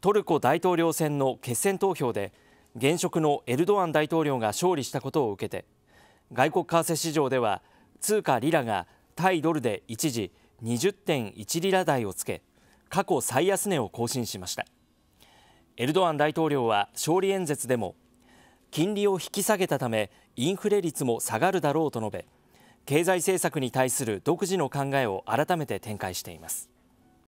トルコ大統領選の決選投票で現職のエルドアン大統領が勝利したことを受けて外国為替市場では通貨リラが対ドルで一時20.1リラ台をつけ過去最安値を更新しましたエルドアン大統領は勝利演説でも金利を引き下げたためインフレ率も下がるだろうと述べ経済政策に対する独自の考えを改めて展開しています